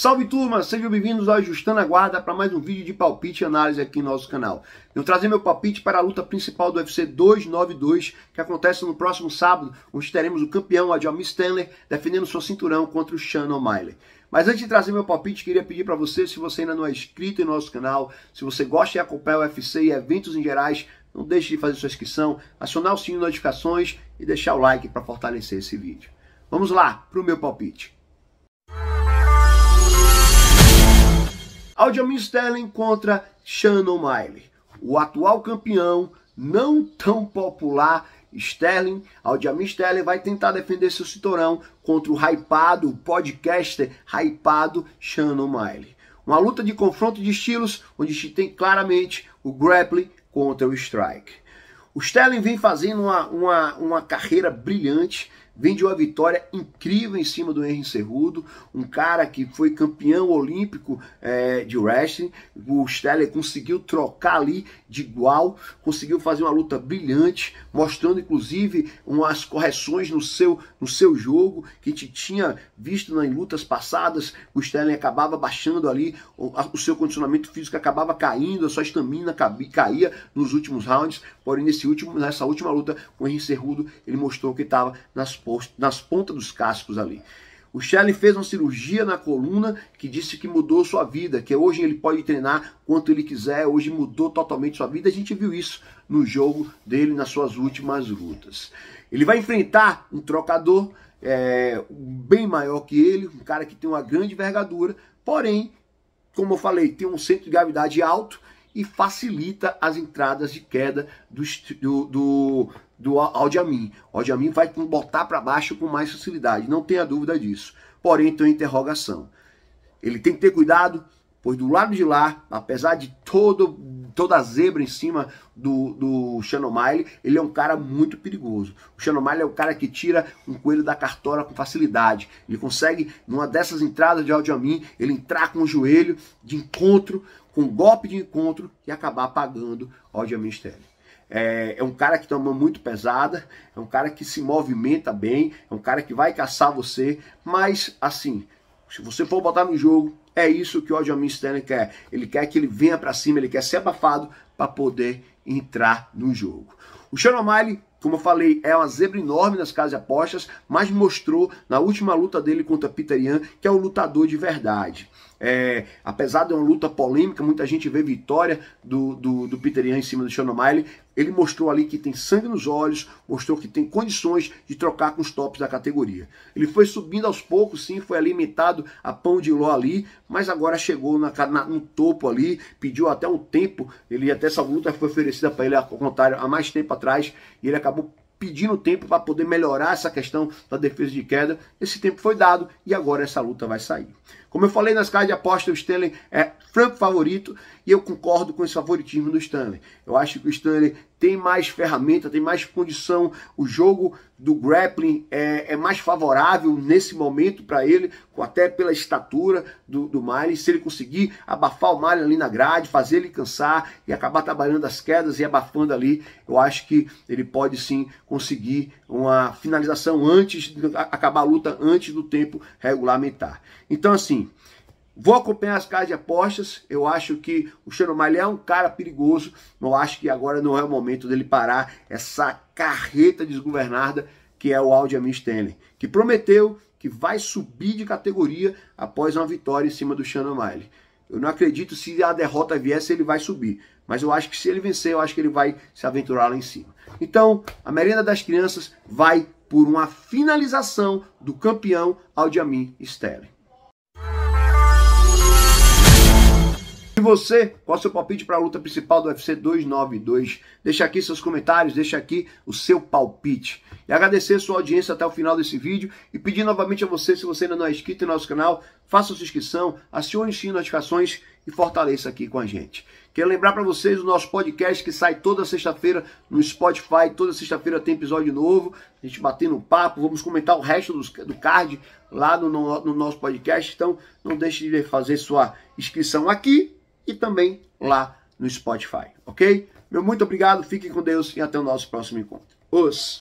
Salve turma, sejam bem-vindos ao Ajustando a Guarda para mais um vídeo de palpite e análise aqui no nosso canal. Eu trazer meu palpite para a luta principal do UFC 292, que acontece no próximo sábado, onde teremos o campeão Adjami Stanley defendendo seu cinturão contra o Shannon O'Malley. Mas antes de trazer meu palpite, queria pedir para você, se você ainda não é inscrito em nosso canal, se você gosta de acompanhar o UFC e eventos em gerais, não deixe de fazer sua inscrição, acionar o sininho de notificações e deixar o like para fortalecer esse vídeo. Vamos lá para o meu palpite. Aljamain Sterling contra Shannon Miley. O atual campeão, não tão popular, Sterling, Aljamain Sterling vai tentar defender seu cinturão contra o hypado, o podcaster hypado Shannon Miley. Uma luta de confronto de estilos, onde se tem claramente o grappling contra o strike. O Sterling vem fazendo uma, uma, uma carreira brilhante, vem de uma vitória incrível em cima do Henry Cerrudo, um cara que foi campeão olímpico é, de wrestling. O Steller conseguiu trocar ali de igual, conseguiu fazer uma luta brilhante, mostrando inclusive umas correções no seu, no seu jogo que te tinha visto em lutas passadas. O Steller acabava baixando ali, o, o seu condicionamento físico acabava caindo, a sua estamina caía nos últimos rounds. Porém, nesse último, nessa última luta com o Henry Cerrudo, ele mostrou que estava nas nas pontas dos cascos ali. O Shelley fez uma cirurgia na coluna que disse que mudou sua vida, que hoje ele pode treinar quanto ele quiser, hoje mudou totalmente sua vida. A gente viu isso no jogo dele nas suas últimas lutas. Ele vai enfrentar um trocador é, bem maior que ele, um cara que tem uma grande envergadura, porém, como eu falei, tem um centro de gravidade alto e facilita as entradas de queda do, do do Aldiamin. O Aldiamin vai botar para baixo com mais facilidade, não tenha dúvida disso. Porém, tem interrogação. Ele tem que ter cuidado, pois do lado de lá, apesar de todo, toda a zebra em cima do, do Shannon Mile, ele é um cara muito perigoso. O Shannon Mile é o cara que tira um coelho da cartola com facilidade. Ele consegue, numa dessas entradas de Aldiamin, ele entrar com o joelho de encontro, com um golpe de encontro e acabar pagando Aldiamin Sterling. É, é, um cara que tem uma mão muito pesada, é um cara que se movimenta bem, é um cara que vai caçar você, mas assim, se você for botar no jogo, é isso que o Odin Sterling quer. Ele quer que ele venha para cima, ele quer ser abafado para poder entrar no jogo. O Shannon Miley, como eu falei, é uma zebra enorme nas casas de apostas, mas mostrou na última luta dele contra Peter Ian que é um lutador de verdade. É, apesar de uma luta polêmica, muita gente vê vitória do, do, do Peter Ian em cima do Sean O'Malley. Ele mostrou ali que tem sangue nos olhos, mostrou que tem condições de trocar com os tops da categoria. Ele foi subindo aos poucos, sim, foi alimentado a pão de ló ali, mas agora chegou na, na, no topo ali, pediu até um tempo. Ele até essa luta foi oferecida para ele, ao contrário, há mais tempo atrás, e ele acabou pedindo tempo para poder melhorar essa questão da defesa de queda. Esse tempo foi dado e agora essa luta vai sair. Como eu falei nas casas de aposta, o Stanley é franco favorito e eu concordo com esse favoritismo do Stanley. Eu acho que o Stanley tem mais ferramenta, tem mais condição. O jogo do grappling é, é mais favorável nesse momento para ele, até pela estatura do, do Se ele conseguir abafar o Mali ali na grade, fazer ele cansar e acabar trabalhando as quedas e abafando ali, eu acho que ele pode sim conseguir uma finalização antes, acabar a luta antes do tempo regulamentar. Então, assim, vou acompanhar as casas de apostas. Eu acho que o Xano Malha é um cara perigoso. Eu acho que agora não é o momento dele parar essa carreta desgovernada que é o Audi Amin Stanley, que prometeu que vai subir de categoria após uma vitória em cima do Shannon Miley. Eu não acredito se a derrota viesse ele vai subir, mas eu acho que se ele vencer, eu acho que ele vai se aventurar lá em cima. Então, a merenda das crianças vai por uma finalização do campeão Aldiamin Sterling. E você, qual é o seu palpite para a luta principal do UFC 292? Deixa aqui seus comentários, deixa aqui o seu palpite. E agradecer sua audiência até o final desse vídeo e pedir novamente a você, se você ainda não é inscrito em nosso canal, faça sua inscrição, acione o sininho de notificações e fortaleça aqui com a gente. Quero lembrar para vocês o nosso podcast que sai toda sexta-feira no Spotify. Toda sexta-feira tem episódio novo. A gente batendo um papo, vamos comentar o resto do card lá no, no, no nosso podcast. Então não deixe de fazer sua inscrição aqui e também lá no Spotify, ok? Meu muito obrigado, fiquem com Deus e até o nosso próximo encontro. Os!